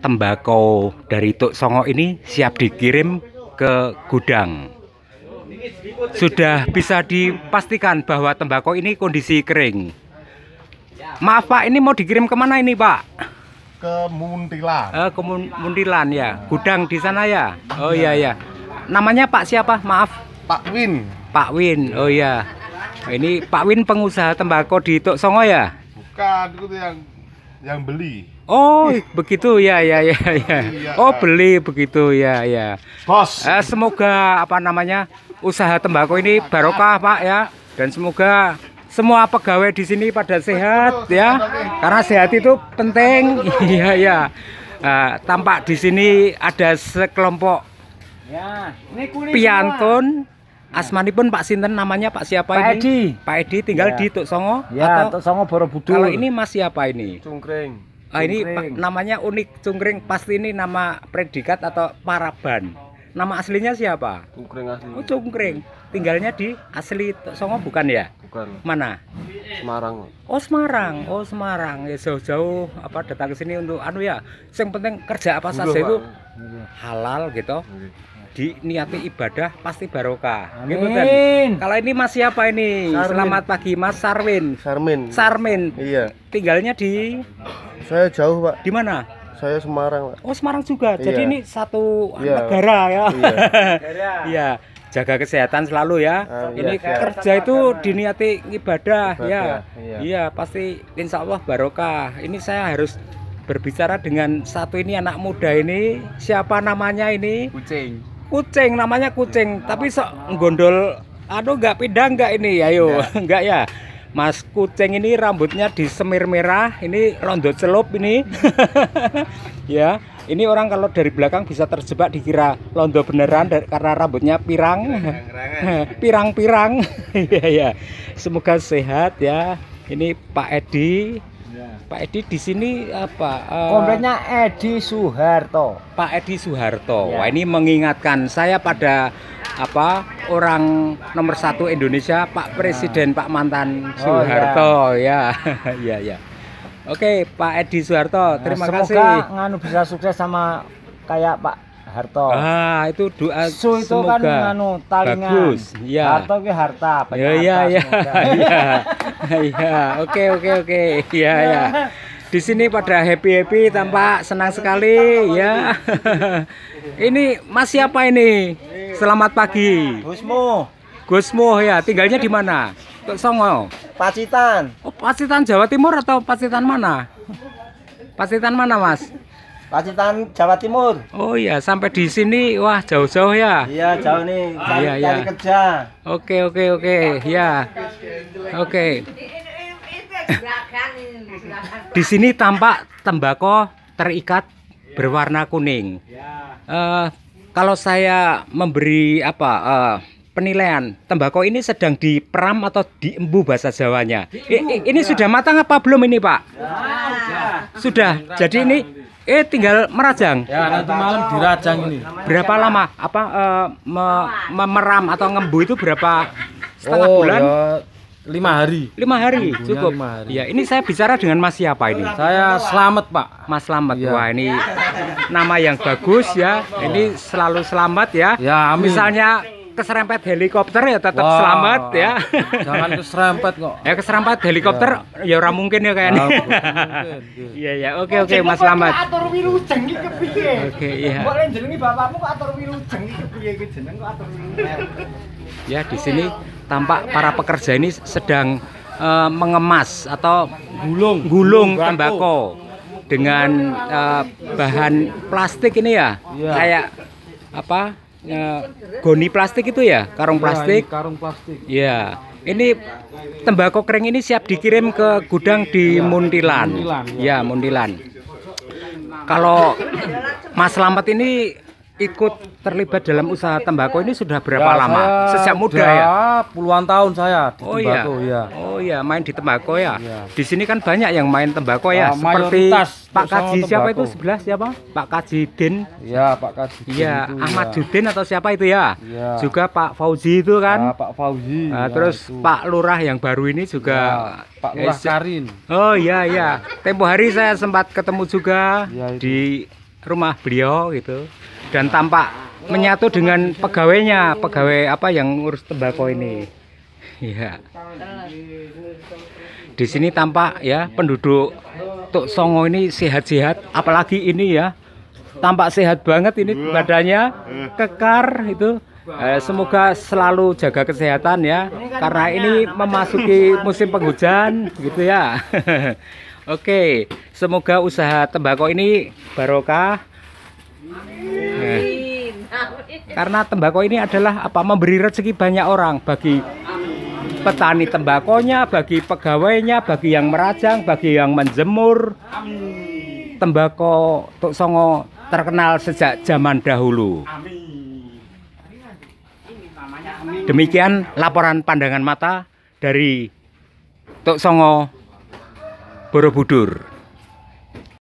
tembakau dari Tuk Songo ini siap dikirim ke gudang. Sudah bisa dipastikan bahwa tembakau ini kondisi kering. Maaf Pak, ini mau dikirim kemana ini Pak? Ke Mundilan Eh, ke Mundilan ya, gudang di sana ya. Oh iya ya. Namanya Pak siapa? Maaf. Pak Win. Pak Win. Oh iya. Ini Pak Win pengusaha tembakau di Tuk Songo ya? Bukan, itu yang yang beli. Oh, begitu ya ya ya ya. Iya. Oh, beli begitu ya ya. Bos. Eh, semoga apa namanya usaha tembakau ini barokah, Pak ya. Dan semoga semua pegawai di sini pada sehat ya. Karena sehat itu penting. Iya ya. Eh, tampak di sini ada sekelompok ya, piantun ya. Asmani pun Pak Sinten namanya Pak siapa Pak ini? Edi. Pak Edi tinggal ya. di Tuk Songo ya, atau Tuk Songo Borobudur. Kalau ini Mas siapa ini? Cungkring. Ah ini namanya unik cungkring pasti ini nama predikat atau paraban. Nama aslinya siapa? Cungkring asli. Oh, cungkring. Tinggalnya di asli Songo bukan ya? Bukan. Mana? Semarang. Oh Semarang, oh Semarang. Ya jauh-jauh apa datang ke sini untuk anu ya. Yang penting kerja apa saja itu halal gitu. Diniati ibadah pasti barokah. Amin. Gitu dan, Kalau ini Mas siapa ini? Sarmin. Selamat pagi Mas Sarmin. Sarmin. Sarmin. Iya. Tinggalnya di Saya jauh, Pak. Di mana? Saya Semarang, Pak. Oh, Semarang juga. Iya. Jadi ini satu iya. negara ya. Iya. iya jaga kesehatan selalu ya. Uh, ini iya, kerja iya. itu diniati ibadah, ibadah ya. Iya. iya, pasti insya Allah barokah. Ini saya harus berbicara dengan satu ini anak muda ini. Siapa namanya ini? Kucing. Kucing namanya kucing, ya, tapi sok gondol aduh nggak pindah nggak ini ayo ya, nggak ya Mas Kucing ini rambutnya disemir merah, ini rondo celup ini. ya, ini orang kalau dari belakang bisa terjebak dikira londo beneran karena rambutnya pirang. Pirang-pirang. Iya ya. Semoga sehat ya. Ini Pak Edi. Ya. Pak Edi di sini apa? Uh, eh, Kompleknya Edi Suharto. Pak Edi Suharto. Ya. Wah, ini mengingatkan saya pada apa? orang nomor satu Indonesia Pak Presiden nah. Pak mantan oh, iya. Soeharto ya ya ya Oke Pak Edi Soeharto nah, terima semoga kasih semoga nganu bisa sukses sama kayak Pak Harto. Ah, itu doa Su itu kan semoga. kan nganu talingan. Bagus. Ya. Harto ke harta, Ya ya ya. ya. Oke oke oke. ya, ya. Di sini pada happy-happy tampak senang sekali ya. ini Mas siapa ini? Selamat pagi. Gusmo. Gusmo ya, tinggalnya di mana? Songo. Pacitan. Oh, Pacitan Jawa Timur atau Pacitan mana? Pacitan mana, Mas? Pacitan Jawa Timur. Oh iya, sampai di sini wah jauh-jauh ya. Iya, jauh nih. iya, iya. kerja. Oke, oke, oke. Iya. Oke. Di sini tampak tembakau terikat berwarna kuning. Uh, kalau saya memberi apa uh, penilaian tembakau ini sedang diperam atau diembu bahasa Jawanya. I, ini ya. sudah matang apa belum ini Pak? Ya, sudah. Sudah. Jadi ini eh tinggal merajang. Ya nanti malam dirajang ini. Berapa lama? Apa uh, me memeram atau ngembu itu berapa setengah oh, bulan? Ya lima hari lima hari Ibunya cukup lima hari. ya ini saya bicara dengan mas siapa ini saya selamat pak mas selamat ya. wah ini nama yang bagus ya ini selalu selamat ya ya amin. misalnya keserempet helikopter ya tetap wow. selamat ya. Jangan keserempet kok. ya keserempet helikopter ya, ya orang mungkin ya kayaknya. Ya, iya ya, oke oke Mas selamat Oke iya. boleh jenenge bapakmu kok atur wilujeng iki kepiye jeneng kok atur wilujeng. Ya di sini tampak para pekerja ini sedang uh, mengemas atau gulung gulung tembakau dengan uh, bahan plastik ini ya, ya. kayak apa uh, goni plastik itu ya karung iya, plastik ya, karung plastik ya ini tembakau kering ini siap dikirim ke gudang di ya, Muntilan. ya. ya kalau Mas Lamat ini ikut terlibat dalam usaha tembakau ini sudah berapa ya, lama? Sejak muda ya? Puluhan tahun saya di oh, iya. tembakau iya. ya. Oh iya, main di tembakau ya. ya. Di sini kan banyak yang main tembakau ya, uh, seperti Pak Kaji tembako. siapa itu sebelah siapa? Pak Kaji Din. Iya, Pak Kaji. Iya, Ahmad ya. Judin atau siapa itu ya? ya? Juga Pak Fauzi itu kan? Ya, Pak Fauzi. Nah, iya, terus itu. Pak Lurah yang baru ini juga ya, Pak Lurah Karin. Oh iya iya. Tempo hari saya sempat ketemu juga ya, di rumah beliau gitu dan tampak menyatu dengan pegawainya, pegawai apa yang ngurus tembakau ini. Iya. Di sini tampak ya penduduk Tuk Songo ini sehat-sehat, apalagi ini ya. Tampak sehat banget ini iya. badannya, iya. kekar itu. Eh, semoga selalu jaga kesehatan ya karena ini memasuki musim penghujan gitu ya Oke semoga usaha tembakau ini barokah karena tembakau ini adalah apa memberi rezeki banyak orang bagi petani tembakonya, bagi pegawainya, bagi yang merajang, bagi yang menjemur. Tembakau Tok Songo terkenal sejak zaman dahulu. Demikian laporan pandangan mata dari Tok Songo Borobudur.